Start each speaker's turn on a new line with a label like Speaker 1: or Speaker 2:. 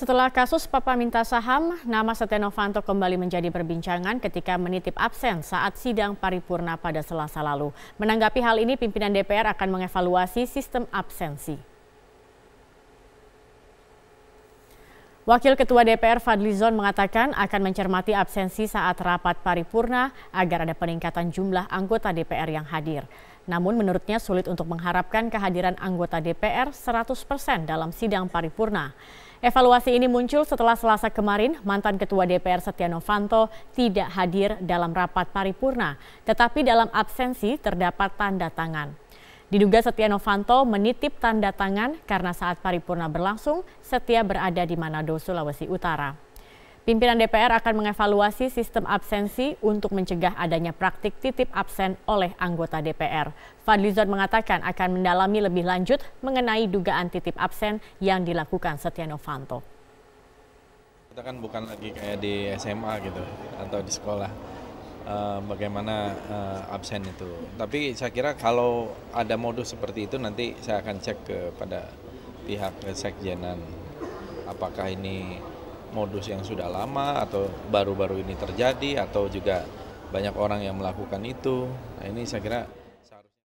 Speaker 1: Setelah kasus Papa minta saham, nama Setia Novanto kembali menjadi perbincangan ketika menitip absen saat sidang paripurna pada Selasa lalu. Menanggapi hal ini, pimpinan DPR akan mengevaluasi sistem absensi. Wakil Ketua DPR Fadlizon mengatakan akan mencermati absensi saat rapat paripurna agar ada peningkatan jumlah anggota DPR yang hadir. Namun menurutnya sulit untuk mengharapkan kehadiran anggota DPR 100% dalam sidang paripurna. Evaluasi ini muncul setelah Selasa kemarin mantan Ketua DPR Setia Novanto tidak hadir dalam rapat paripurna, tetapi dalam absensi terdapat tanda tangan. Diduga Setia Novanto menitip tanda tangan karena saat paripurna berlangsung, Setia berada di Manado, Sulawesi Utara. Pimpinan DPR akan mengevaluasi sistem absensi untuk mencegah adanya praktik titip absen oleh anggota DPR. Fadlizon mengatakan akan mendalami lebih lanjut mengenai dugaan titip absen yang dilakukan Setia Novanto.
Speaker 2: Kita kan bukan lagi kayak di SMA gitu atau di sekolah eh, bagaimana eh, absen itu. Tapi saya kira kalau ada modus seperti itu nanti saya akan cek kepada pihak sekjenan apakah ini modus yang sudah lama atau baru-baru ini terjadi atau juga banyak orang yang melakukan itu. Nah, ini saya kira